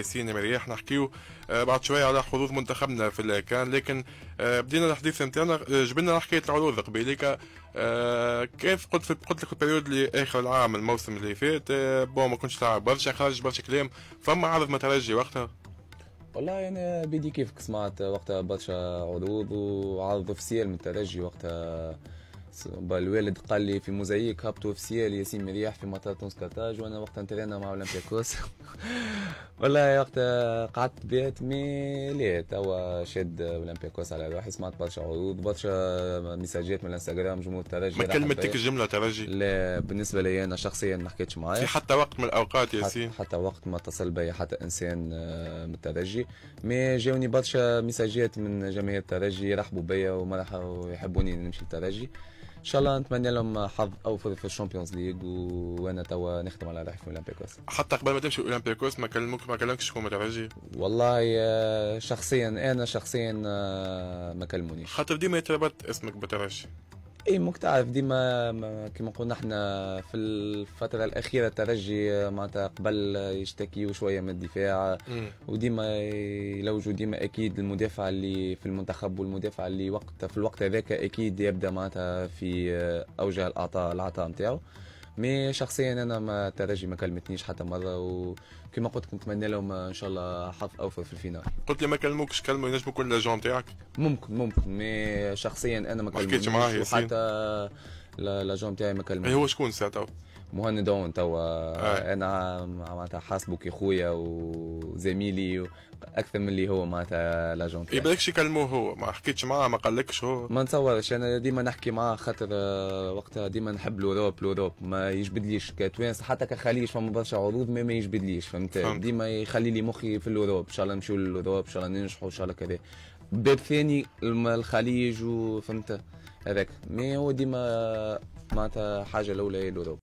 ياسين مرياح نحكيو آه، بعد شويه على حظوظ منتخبنا في الكان لكن آه، بدينا الحديث نتاعنا آه، جبنا حكايه العروض قبيليك كيف قلت في قلت لك البريود اللي اخر العام الموسم اللي فات بون ما كنتش لاعب برشا خرج برشا كلام فما عرض ما ترجي وقتها والله يعني بدي كيفك سمعت وقتها برشا عروض وعرض اوفيسيال من الترجي وقتها الوالد قال لي في موزايك هبطوا في سيال ياسين مريح في مطار تونس كارتاج وانا وقتها انترينا مع اولمبياكوس والله وقتها قعدت بيت مي لا توا شاد اولمبياكوس على روحي سمعت برشا عروض برشا ميساجات من الانستغرام جمهور الترجي ما كلمتك الجمله ترجي لا بالنسبه لي انا شخصيا ما حكيتش معايا في حتى وقت من الاوقات ياسين حتى, حتى وقت ما اتصل بي حتى انسان آه، من الترجي مي جاوني برشا ميساجات من جماهير الترجي يرحبوا بيا ومرحبا ويحبوني نمشي للترجي ان شاء الله نتمنى لهم حظ اوفر في الشامبيونز ليغ وانا توا نخدم على روحي في اولمبيكوس حتى قبل ما تمشي اولمبيكوس ما كلموك ما كلمكش شكون ما والله آه، شخصيا انا شخصيا آه، ما كلمونيش خاطر ديما يتربط اسمك بترجي اي تعرف ديما كيما قلنا احنا في الفتره الاخيره الترجي معناتها قبل يشتكيوا شويه من الدفاع وديما يلوجوا ديما اكيد المدافع اللي في المنتخب والمدافع اللي وقت في الوقت هذاك اكيد يبدا معناتها في اوجه العطاء العطاء نتاعو مي شخصيا انا ما ترجي ما كلمتنيش حتى مره وكما قلت نتمنى لهم ان شاء الله حظ اوفر في الفينال قلت لي ما كلموكش كلموا ينجموا كل لاجون تاعك ممكن ممكن مي شخصيا انا ما كلمتش وحتى لاجون تاعي ما كلموش إيه، هو شكون ساعتها مهندون توا آه. انا معناتها حاسبك يا خويا وزميلي اكثر من اللي هو معناتها لاجون تاعي يبالكش يكلموه هو ما حكيتش معاه ما قالكش هو ما نتصورش انا ديما نحكي معاه خاطر آه، وقتها ديما نحب لوروب لوروب ما يجبدليش كتوانس حتى كخليج فما برشا عروض ما, ما يجبدليش فهمت ديما يخلي لي مخي في الاوروب ان شاء الله نمشيو للاوروب ان شاء الله ننجحوا ان شاء الله كذا باب ثاني الخليج وفهمت هذاك مي هو ديما معناتها حاجه الاولى هي الاوروب